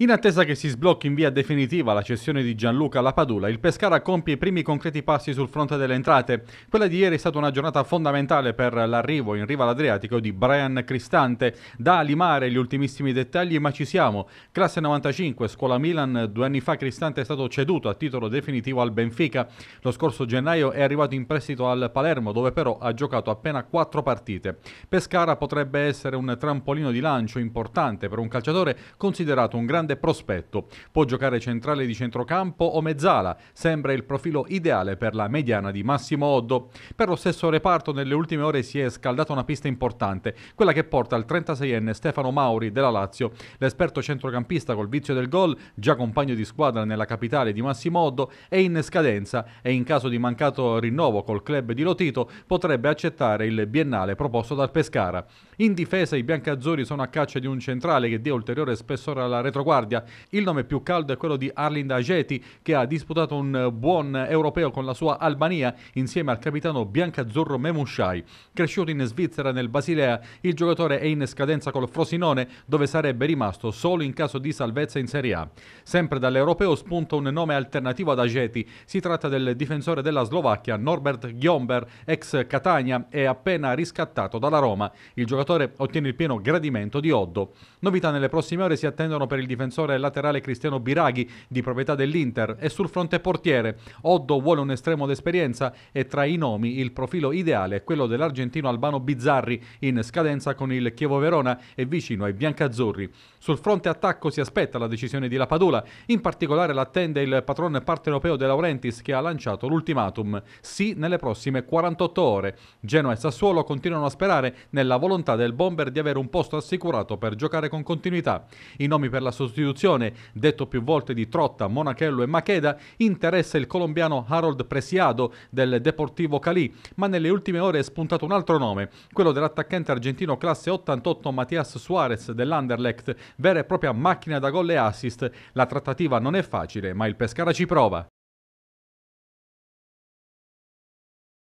In attesa che si sblocchi in via definitiva la cessione di Gianluca Lapadula, il Pescara compie i primi concreti passi sul fronte delle entrate. Quella di ieri è stata una giornata fondamentale per l'arrivo in riva all'Adriatico di Brian Cristante. Da limare gli ultimissimi dettagli, ma ci siamo. Classe 95, scuola Milan, due anni fa Cristante è stato ceduto a titolo definitivo al Benfica. Lo scorso gennaio è arrivato in prestito al Palermo, dove però ha giocato appena quattro partite. Pescara potrebbe essere un trampolino di lancio importante per un calciatore considerato un grande grande prospetto. Può giocare centrale di centrocampo o mezzala, sembra il profilo ideale per la mediana di Massimo Oddo. Per lo stesso reparto nelle ultime ore si è scaldata una pista importante, quella che porta al 36enne Stefano Mauri della Lazio. L'esperto centrocampista col vizio del gol, già compagno di squadra nella capitale di Massimo Oddo, è in scadenza e in caso di mancato rinnovo col club di Lotito potrebbe accettare il biennale proposto dal Pescara. In difesa i biancazzori sono a caccia di un centrale che dia ulteriore spessore alla retroguardia Guardia. Il nome più caldo è quello di Arlinda Ageti che ha disputato un eh, buon europeo con la sua Albania insieme al capitano biancazzurro Memushai. Cresciuto in Svizzera nel Basilea, il giocatore è in scadenza col Frosinone dove sarebbe rimasto solo in caso di salvezza in Serie A. Sempre dall'europeo spunta un nome alternativo ad Ageti. Si tratta del difensore della Slovacchia Norbert Gjomber, ex Catania e appena riscattato dalla Roma. Il giocatore ottiene il pieno gradimento di Oddo. Novità nelle prossime ore si attendono per il difensore difensore laterale Cristiano Biraghi, di proprietà dell'Inter, e sul fronte portiere Oddo vuole un estremo d'esperienza e tra i nomi il profilo ideale è quello dell'argentino Albano Bizzarri, in scadenza con il Chievo Verona e vicino ai biancazzurri. Sul fronte attacco si aspetta la decisione di Lapadula, in particolare l'attende il patron europeo De Laurentiis che ha lanciato l'ultimatum, sì nelle prossime 48 ore. Genoa e Sassuolo continuano a sperare nella volontà del bomber di avere un posto assicurato per giocare con continuità. I nomi per la sostituzione sostituzione, detto più volte di Trotta, Monachello e Macheda, interessa il colombiano Harold Presiado del Deportivo Cali, ma nelle ultime ore è spuntato un altro nome, quello dell'attaccante argentino classe 88 Matias Suarez dell'Anderlecht, vera e propria macchina da gol e assist. La trattativa non è facile, ma il Pescara ci prova.